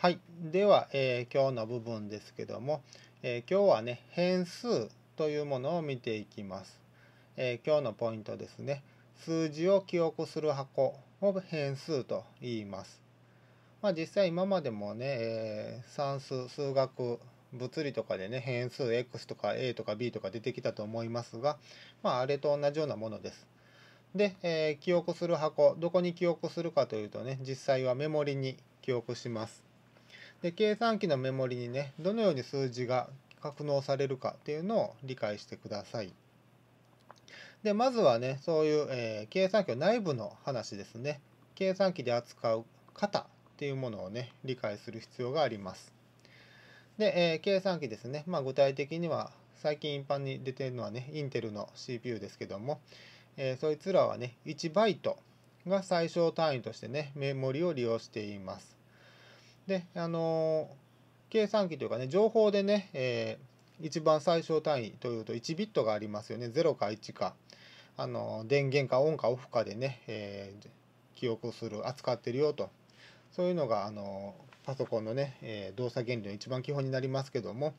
はい。では、えー、今日の部分ですけども、えー、今日はね、変数というものを見ていきます。えー、今日のポイントですね。数字を記憶する箱を変数と言います。まあ、実際今までもね、え算数、数学、物理とかでね、変数 x とか a とか b とか出てきたと思いますが、まあ、あれと同じようなものです。で、え記憶する箱、どこに記憶するかというとね、実際はメモリに記憶します。で計算機のメモリにねどのように数字が格納されるかっていうのを理解してください。でまずはねそういう、えー、計算機の内部の話ですね計算機で扱う型っていうものをね理解する必要があります。で、えー、計算機ですね、まあ、具体的には最近一般に出てるのはねインテルの CPU ですけども、えー、そいつらはね1バイトが最小単位としてねメモリを利用しています。で、あの計算機というかね、情報でね、えー、一番最小単位というと1ビットがありますよね。0か1か。あの電源かオンかオフかでね、えー、記憶する、扱ってるよと。そういうのが、あのパソコンのね、えー、動作原理の一番基本になりますけども、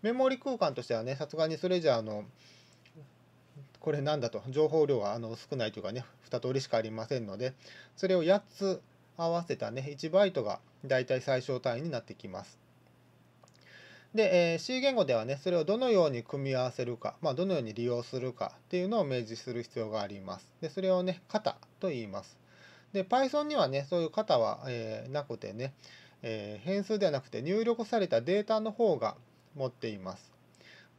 メモリ空間としてはね、さすがにそれじゃあの、これなんだと、情報量はあの少ないというかね、2通りしかありませんので、それを8つ合わせたね1バイトがだいたい最小単位になってきます。で、えー、C 言語ではねそれをどのように組み合わせるか、まあ、どのように利用するかっていうのを明示する必要があります。でそれをね型と言います。で Python にはねそういう型は、えー、なくてね、えー、変数ではなくて入力されたデータの方が持っています。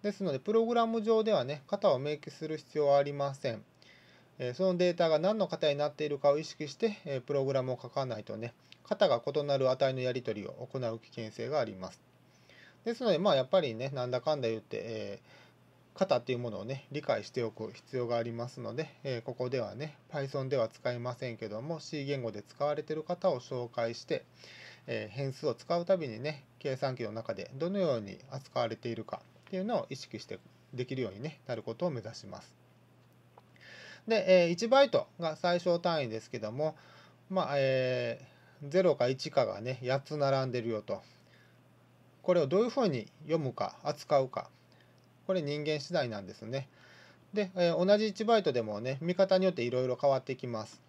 ですのでプログラム上ではね型を明記する必要はありません。そのデータが何の型になっているかを意識してプログラムを書かないとね型が異なる値のやり取りを行う危険性があります。ですのでまあやっぱりねなんだかんだ言って、えー、型っていうものをね理解しておく必要がありますので、えー、ここではね Python では使いませんけども C 言語で使われている型を紹介して、えー、変数を使うたびにね計算機の中でどのように扱われているかっていうのを意識してできるように、ね、なることを目指します。で、え1バイトが最小単位ですけども、まあ、えー、0か1かがね、8つ並んでるよと。これをどういうふうに読むか、扱うか。これ人間次第なんですね。で、えー、同じ1バイトでもね、見方によっていろいろ変わってきます。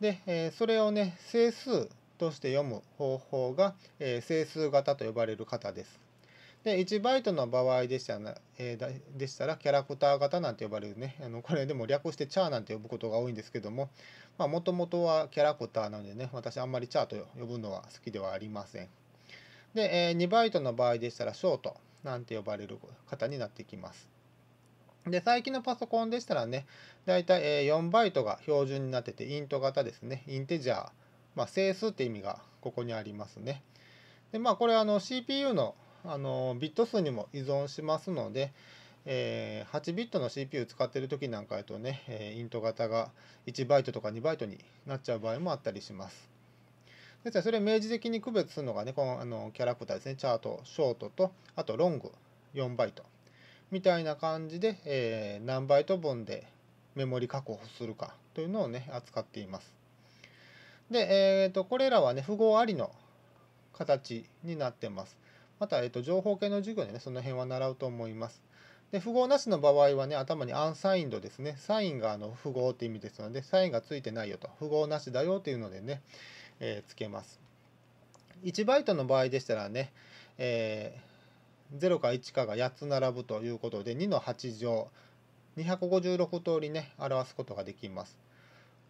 で、えー、それをね、整数として読む方法が、えー、整数型と呼ばれる型です。で1バイトの場合でしたら,、えー、でしたらキャラクター型なんて呼ばれるねあのこれでも略してチャーなんて呼ぶことが多いんですけどももともとはキャラクターなのでね私あんまりチャーと呼ぶのは好きではありませんで、えー、2バイトの場合でしたらショートなんて呼ばれる方になってきますで最近のパソコンでしたらねだいたい4バイトが標準になっててイント型ですねインテジャー、まあ、整数って意味がここにありますねでまあこれあの CPU のあのビット数にも依存しますので、えー、8ビットの CPU 使ってる時なんかやとね、えー、イント型が1バイトとか2バイトになっちゃう場合もあったりします。ですからそれを明示的に区別するのがね、このあのキャラクターですね、チャート、ショートと、あとロング4バイトみたいな感じで、えー、何バイト分でメモリ確保するかというのをね、扱っています。で、えーとこれらはね、符号ありの形になってます。また、えっと、情報系の授業でね、その辺は習うと思います。で、符号なしの場合はね、頭にアンサインドですね。サインがあの符号って意味ですので、サインがついてないよと、符号なしだよというのでね、えー、つけます。1バイトの場合でしたらね、えー、0か1かが8つ並ぶということで、2の8乗、256通りね、表すことができます。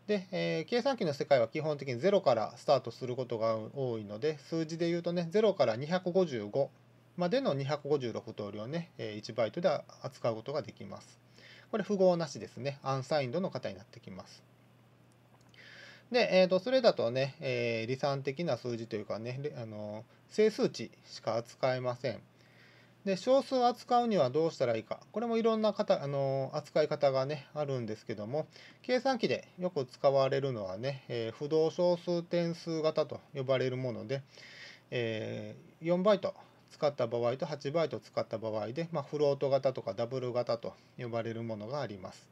で、えー、計算機の世界は基本的に0からスタートすることが多いので数字で言うとね0から255までの256通りをね1バイトで扱うことができます。これ符号なしですねアンサインドの型になってきます。で、えー、とそれだとね、えー、理算的な数字というかね、あの整数値しか扱えません。で少数扱うにはどうしたらいいかこれもいろんな方あの扱い方がねあるんですけども計算機でよく使われるのはね、えー、不動小数点数型と呼ばれるもので、えー、4バイト使った場合と8バイト使った場合で、まあ、フロート型とかダブル型と呼ばれるものがあります。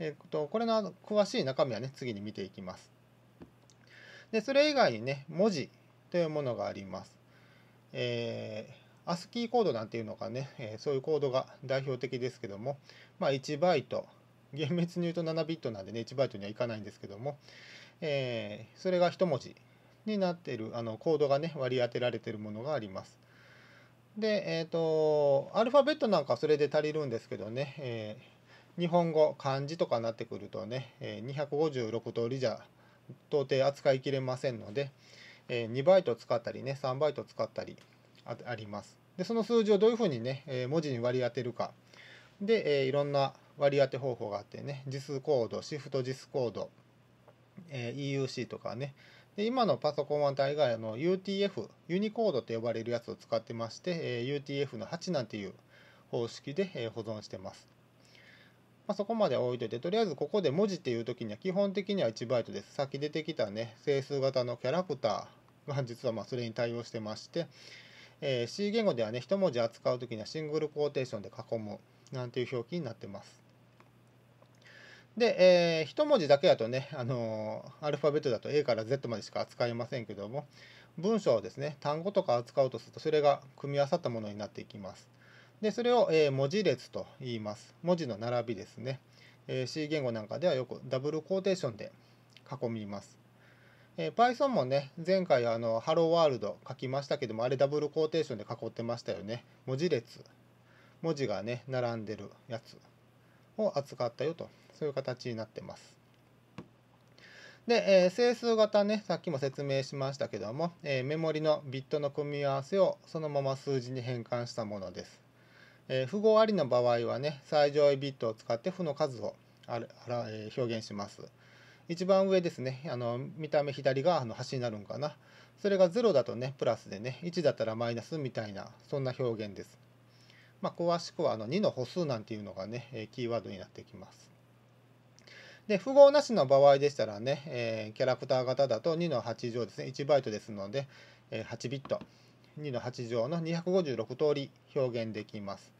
えっ、ー、とこれの詳しい中身はね次に見ていきます。でそれ以外にね文字というものがあります。えー ASCII コードなんていうのかね、えそういうコードが代表的ですけども、まあ、1バイト、厳密に言うと7ビットなんでね、1バイトにはいかないんですけども、えそれが1文字になっているあのコードがね、割り当てられているものがあります。で、えっ、と、アルファベットなんかそれで足りるんですけどね、え日本語、漢字とかになってくるとね、え256通りじゃ到底扱いきれませんので、え2バイト使ったりね3バイト使ったりあります。でその数字をどういうふうにね、え文字に割り当てるかで、えいろんな割り当て方法があってね実数コードシフト実数コード、え EUC とかねで今のパソコンは大概あの UTF ユニコードと呼ばれるやつを使ってまして、え UTF の8なんていう方式で、え保存してます。まあ、そこまで置いといて、とりあえずここで文字っていう時には基本的には1バイトです。さっき出てきたね、整数型のキャラクターが実はまそれに対応してまして、えー、C 言語ではね一文字扱う時にはシングルコーテーションで囲むなんていう表記になってます。で、えー、一文字だけだとね、あのー、アルファベットだと A から Z までしか扱いませんけども、文章をですね、単語とか扱うとすると、それが組み合わさったものになっていきます。で、それを、えー、文字列と言います。文字の並びですね。えー、C 言語なんかではよくダブルコーテーションで囲みます。えー、Python もね、前回あの、ハローワールド書きましたけども、あれダブルコーテーションで囲ってましたよね。文字列。文字がね、並んでるやつを扱ったよと。そういう形になってます。で、えー、整数型ね、さっきも説明しましたけども、えー、メモリのビットの組み合わせをそのまま数字に変換したものです。えー、符号ありの場合はね、最上位ビットを使って負の数をあら、え表現します。一番上ですねあの見た目左があの端になるんかなそれが0だとねプラスでね1だったらマイナスみたいなそんな表現です。まあ、詳しくはあの2の歩数なんていうのがねキーワードになってきます。で符号なしの場合でしたらね、えー、キャラクター型だと2の8乗ですね1バイトですので、え8ビット2の8乗の256通り表現できます。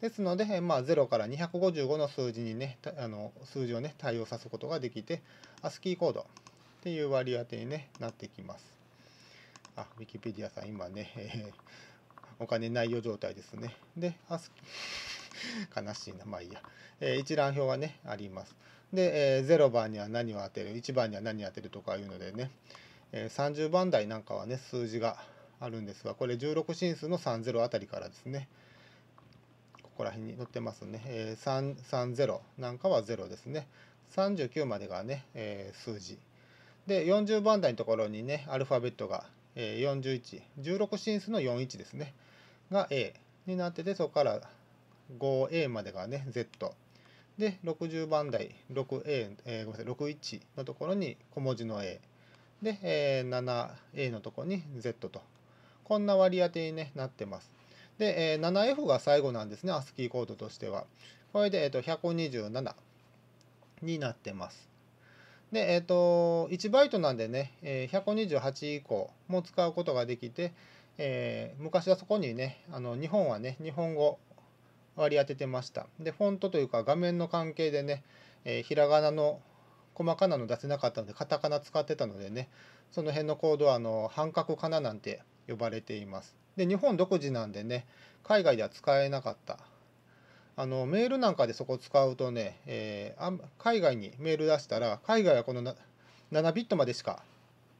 ですので、まあ、0から255の数字にねあの数字をね対応させることができて ASCII コードっていう割り当てに、ね、なってきますあ Wikipedia さん今ね、えー、お金内容状態ですねで ASCII 悲しいなまあいいや、えー、一覧表がねありますで、えー、0番には何を当てる1番には何を当てるとかいうのでね、えー、30番台なんかはね数字があるんですがこれ16進数の30あたりからですねこら辺に載ってますね、えー、330なんかは0ですね39までがね、えー、数字で40番台のところにねアルファベットが、えー、4116進数の41ですねが A になっててそこから 5A までがね Z で60番台 6A、えー、ごめんなさい61のところに小文字の A で、えー、7A のところに Z とこんな割り当てに、ね、なってますで、えー、7F が最後なんですね、ASCII コードとしては。これで、えーと、127になってます。で、えっ、ー、と、1バイトなんでね、えー、128以降も使うことができて、えー、昔はそこにね、あの日本はね、日本語割り当ててました。で、フォントというか画面の関係でね、えー、ひらがなの細かなの出せなかったので、カタカナ使ってたのでね、その辺のコードはあの半角かななんて呼ばれています。で日本独自なんでね海外では使えなかったあのメールなんかでそこ使うとね、えー、海外にメール出したら海外はこの7ビットまでしか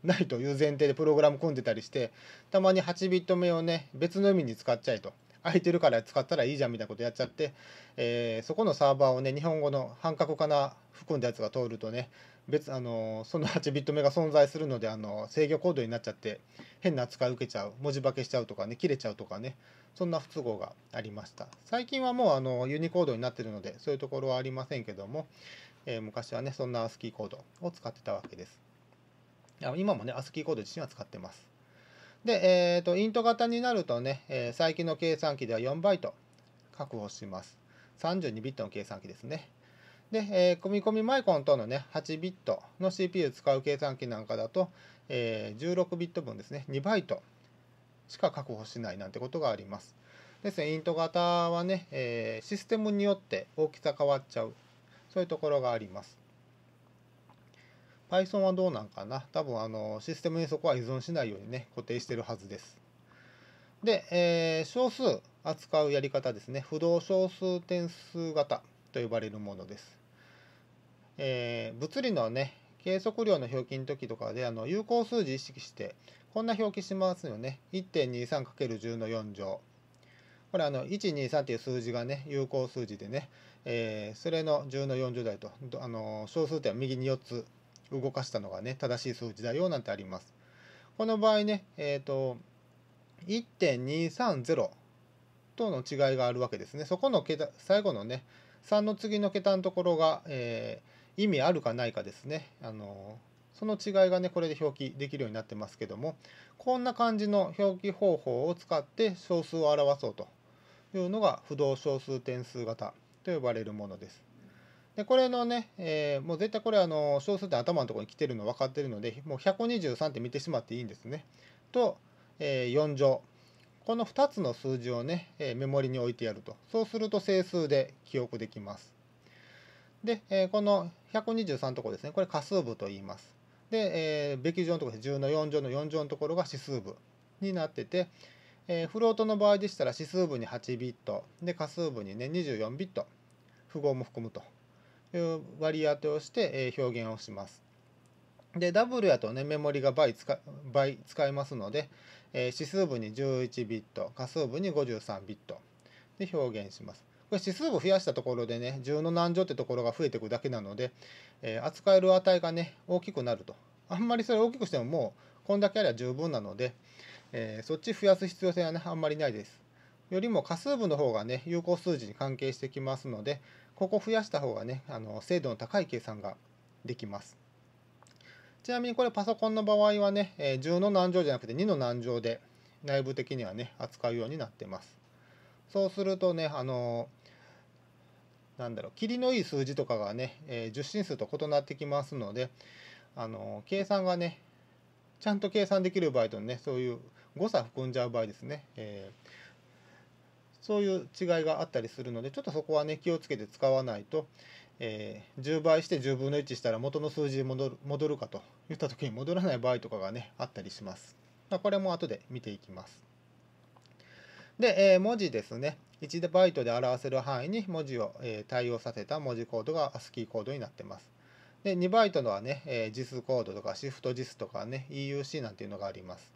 ないという前提でプログラム組んでたりしてたまに8ビット目をね別の意味に使っちゃえと空いてるから使ったらいいじゃんみたいなことやっちゃって、えー、そこのサーバーをね日本語の半角かな含んだやつが通るとね別あのその8ビット目が存在するのであの制御コードになっちゃって変な扱い受けちゃう文字化けしちゃうとかね切れちゃうとかねそんな不都合がありました最近はもうあのユニコードになってるのでそういうところはありませんけども、えー、昔はねそんな ASCII コードを使ってたわけです今もね ASCII コード自身は使ってますで、えーと、とイント型になるとね、えー、最近の計算機では4バイト確保します32ビットの計算機ですねで、えー、組み込みマイコン等のね、8ビットの CPU 使う計算機なんかだと、えー、16ビット分ですね、2バイトしか確保しないなんてことがあります。ですね、イント型はね、えー、システムによって大きさ変わっちゃう、そういうところがあります。Python はどうなんかな多分あのシステムにそこは依存しないようにね、固定してるはずです。で、えー、小数扱うやり方ですね、不動小数点数型と呼ばれるものです。えー、物理のね計測量の表記の時とかであの有効数字意識してこんな表記しますよね 1.23×10 の4乗これあの123っていう数字がね有効数字でね、えー、それの10の40代とあの小数点は右に4つ動かしたのがね正しい数字だよなんてありますこの場合ねえっ、ー、と1.230との違いがあるわけですねそこの桁最後のね3の次の桁のところが、えー意味あるかないかですねあのその違いがねこれで表記できるようになってますけどもこんな感じの表記方法を使って小数を表そうというのが不動小数点数型と呼ばれるものです。でこれのね、えー、もう絶対これあの小数点頭のところに来てるの分かってるのでもう123って見てしまっていいんですね。と、えー、4乗この2つの数字をね、えメモリに置いてやるとそうすると整数で記憶できます。で、えこの123のところですね、これ仮数部と言います。で、えー、べき乗のところ10の4乗の4乗のところが指数部になってて、えー、フロートの場合でしたら指数部に8ビット、で、仮数部にね、24ビット、符号も含むという割り当てをして、え表現をします。で、ダブルやとね、メモリが倍使倍使いますので、えー、指数部に11ビット、仮数部に53ビットで表現します。指数を増やしたところでね10の何乗ってところが増えていくだけなので、えー、扱える値がね大きくなるとあんまりそれ大きくしてももうこんだけあれば十分なので、えー、そっち増やす必要性はねあんまりないですよりも仮数部の方がね有効数字に関係してきますのでここ増やした方がねあの精度の高い計算ができますちなみにこれパソコンの場合はね、え10の何乗じゃなくて2の何乗で内部的にはね扱うようになってますそうするとねあのなんだろうりのいい数字とかがね、えー、10進数と異なってきますので、あの計算がねちゃんと計算できる場合とねそういう誤差含んじゃう場合ですね、えー、そういう違いがあったりするのでちょっとそこはね気をつけて使わないと、えー、10倍して10分の1したら元の数字に戻る戻るかといった時に戻らない場合とかがねあったりします。これも後で見ていきます。で、えー、文字ですね。1バイトで表せる範囲に文字を、え対応させた文字コードが ASCII コードになってます。で2バイトのはね、え JIS コードとか ShiftJIS とかね EUC なんていうのがあります。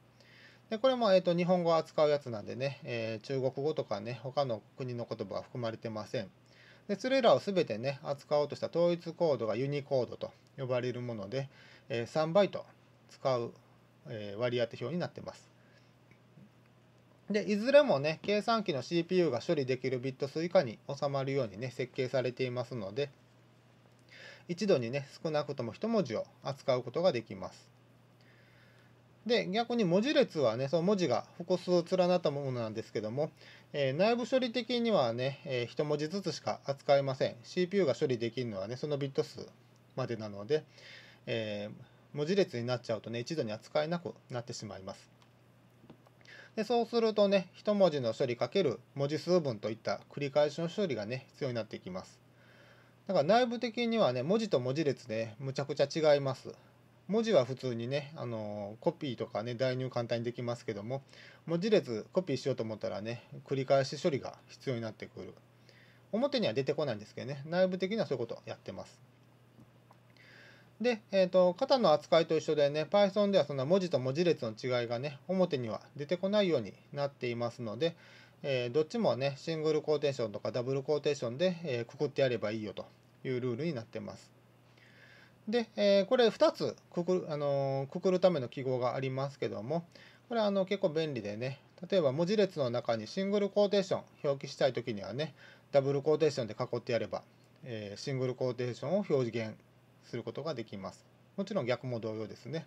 でこれも、えーと、日本語を扱うやつなんでね、えー、中国語とかね他の国の言葉は含まれてません。でそれらを全てね扱おうとした統一コードがユニコードと呼ばれるもので、えー、3バイト使う、えー、割り当て表になってます。でいずれもね計算機の CPU が処理できるビット数以下に収まるようにね設計されていますので一度にね少なくとも1文字を扱うことができます。で逆に文字列はねその文字が複数連なったものなんですけども、えー、内部処理的にはね、えー、1文字ずつしか扱えません CPU が処理できるのはねそのビット数までなので、えー、文字列になっちゃうとね一度に扱えなくなってしまいます。でそうするとね1文字の処理かける文字数分といった繰り返しの処理がね必要になってきますだから内部的にはね文字と文字列でむちゃくちゃ違います文字は普通にね、あのコピーとかね代入簡単にできますけども文字列コピーしようと思ったらね繰り返し処理が必要になってくる表には出てこないんですけどね内部的にはそういうことをやってますで、えーと、肩の扱いと一緒でね Python ではそんな文字と文字列の違いがね表には出てこないようになっていますので、えー、どっちもねシングルコーテーションとかダブルコーテーションで、えー、くくってやればいいよというルールになってます。で、えー、これ2つくく,、あのくくるための記号がありますけどもこれはあの結構便利でね例えば文字列の中にシングルコーテーション表記したい時にはねダブルコーテーションで囲ってやれば、えシングルコーテーションを表現することができます。もちろん逆も同様ですね。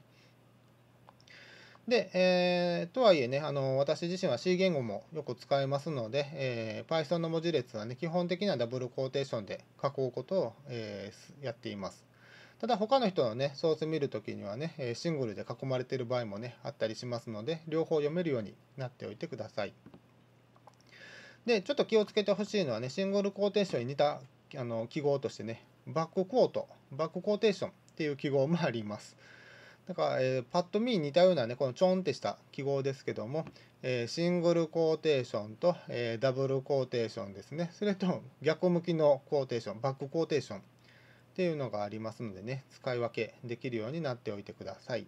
で、えー、とはいえね、あの私自身は C 言語もよく使いますので、えー、Python の文字列はね、基本的にはダブルコーテーションで囲うことを、えー、やっています。ただ他の人のね、ソース見るときにはね、シングルで囲まれている場合もね、あったりしますので、両方読めるようになっておいてください。で、ちょっと気をつけてほしいのはね、シングルコーテーションに似たあの記号としてね、バックコートバックコーテーションっていう記号もあります。だから、えー、パッと見似たようなね、このちょんってした記号ですけども、えー、シングルコーテーションと、えー、ダブルコーテーションですね。それと逆向きのコーテーション、バックコーテーションっていうのがありますのでね、使い分けできるようになっておいてください。